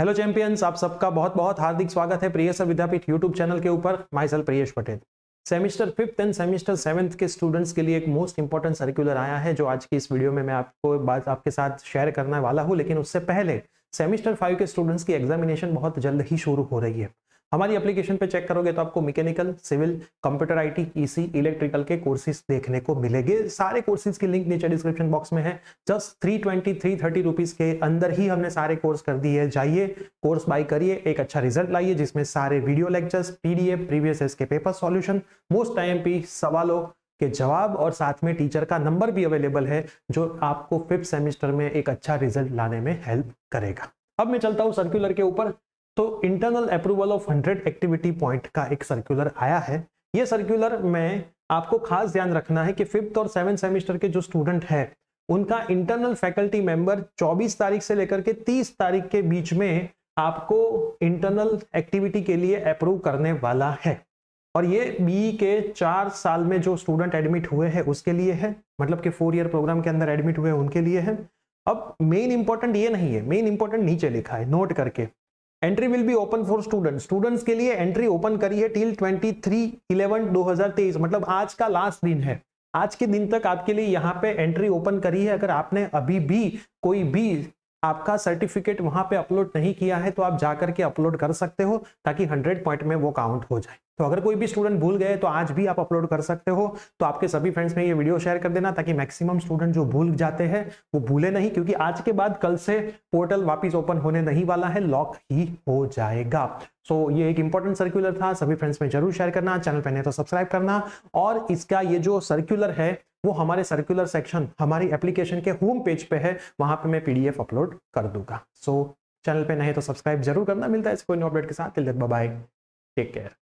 hello champions आप सबका बहुत बहुत हार्दिक स्वागत है प्रिय सर विद्यापीठ यूट्यूब चैनल के ऊपर myself Priyesh Patel semester fifth and semester seventh के स्टूडेंट्स के लिए एक मोस्ट इंपॉर्टेंट सर्कुलर आया है जो आज की इस वीडियो में मैं आपको बात आपके साथ शेयर करने वाला हूँ लेकिन उससे पहले सेमेस्टर फाइव के स्टूडेंट्स की एग्जामिनेशन बहुत जल्द ही शुरू हो रही है हमारी एप्लीकेशन पे चेक करोगे तो आपको mechanical civil computer IT EC electrical के कोर्सेज देखने को मिलेंगे सारे कोर्सेज की लिंक नीचे डिस्क्रिप्शन बॉक्स में है just three twenty three thirty rupees के अंदर ही हमने सारे कोर्स कर दिए जाइए कोर्स बाई करिए एक अच्छा रिजल्ट लाइए जिसमें सारे video lectures PDF previous years के पेपर सोल्यूशन मोस्ट टाइम पी सवालों के जवाब और साथ में टीचर का नंबर भी अवेलेबल है जो आपको फिफ्थ सेमेस्टर में एक अच्छा रिजल्ट लाने में हेल्प करेगा अब मैं चलता हूँ सर्कुलर के ऊपर तो internal approval of hundred activity point का एक सर्कुलर आया है ये सर्कुलर में आपको खास ध्यान रखना है कि फिफ्थ और सेवन सेमेस्टर के जो स्टूडेंट है उनका इंटरनल फैकल्टी मेंबर 24 तारीख से लेकर के 30 तारीख के बीच में आपको इंटरनल एक्टिविटी के लिए अप्रूव करने वाला है और ये बी के चार साल में जो स्टूडेंट एडमिट हुए हैं उसके लिए है मतलब कि फोर ईयर प्रोग्राम के अंदर एडमिट हुए उनके लिए है अब मेन इंपॉर्टेंट ये नहीं है मेन इंपॉर्टेंट नीचे लिखा है नोट करके entry will be open for student students के लिए एंट्री ओपन करी है टिल ट्वेंटी थ्री इलेवन दो हजार तेईस मतलब आज का लास्ट दिन है आज के दिन तक आपके लिए यहाँ पे एंट्री ओपन करी है अगर आपने अभी भी कोई भी आपका सर्टिफिकेट वहां पे अपलोड नहीं किया है तो आप जाकर के अपलोड कर सकते हो ताकि 100 पॉइंट में वो काउंट हो जाए तो अगर कोई भी स्टूडेंट भूल गए तो आज भी आप अपलोड कर सकते हो तो आपके सभी फ्रेंड्स में ये वीडियो शेयर कर देना ताकि मैक्सिमम स्टूडेंट जो भूल जाते हैं वो भूले नहीं क्योंकि आज के बाद कल से पोर्टल वापस ओपन होने नहीं वाला है लॉक ही हो जाएगा सो so, ये एक इंपॉर्टेंट सर्कुलर था सभी फ्रेंड्स में जरूर शेयर करना चैनल पर नहीं तो सब्सक्राइब करना और इसका ये जो सर्कुलर है वो हमारे सर्कुलर सेक्शन हमारी एप्लीकेशन के होम पेज पे है वहां पे मैं पीडीएफ अपलोड कर दूंगा सो so, चैनल पे नहीं तो सब्सक्राइब जरूर करना मिलता है इस कोई अपडेट के साथ बाय टेक केयर